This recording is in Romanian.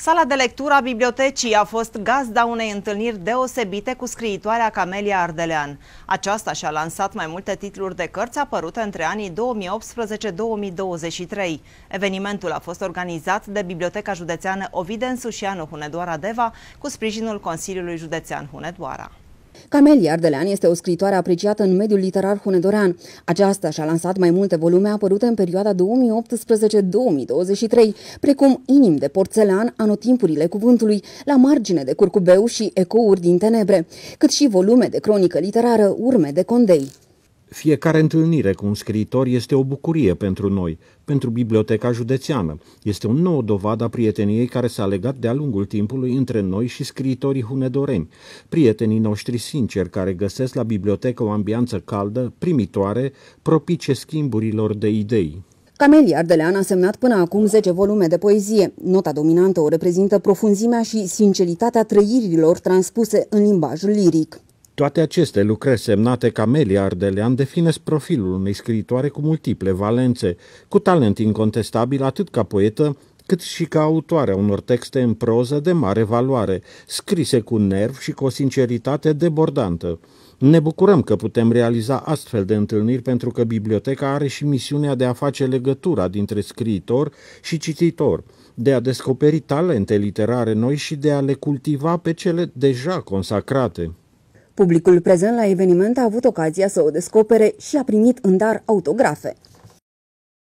Sala de lectură a bibliotecii a fost gazda unei întâlniri deosebite cu scriitoarea Camelia Ardelean. Aceasta și-a lansat mai multe titluri de cărți apărute între anii 2018-2023. Evenimentul a fost organizat de Biblioteca Județeană Oviden Sușianu Hunedoara Deva cu sprijinul Consiliului Județean Hunedoara. Camelia Ardelean este o scriitoare apreciată în mediul literar hunedorean. Aceasta și-a lansat mai multe volume apărute în perioada 2018-2023, precum Inim de porțelan, Anotimpurile cuvântului, La margine de curcubeu și Ecouri din tenebre, cât și volume de cronică literară, Urme de condei. Fiecare întâlnire cu un scriitor este o bucurie pentru noi, pentru Biblioteca Județeană. Este o nouă dovadă a prieteniei care s-a legat de-a lungul timpului între noi și scriitorii hunedoreni, prietenii noștri sinceri care găsesc la bibliotecă o ambianță caldă, primitoare, propice schimburilor de idei. Camelia Ardelean a semnat până acum 10 volume de poezie. Nota dominantă o reprezintă profunzimea și sinceritatea trăirilor transpuse în limbajul liric. Toate aceste lucrări semnate Melia Ardelean definesc profilul unei scriitoare cu multiple valențe, cu talent incontestabil atât ca poetă, cât și ca autoarea a unor texte în proză de mare valoare, scrise cu nerv și cu o sinceritate debordantă. Ne bucurăm că putem realiza astfel de întâlniri pentru că biblioteca are și misiunea de a face legătura dintre scriitor și cititor, de a descoperi talente literare noi și de a le cultiva pe cele deja consacrate. Publicul prezent la eveniment a avut ocazia să o descopere și a primit în dar autografe.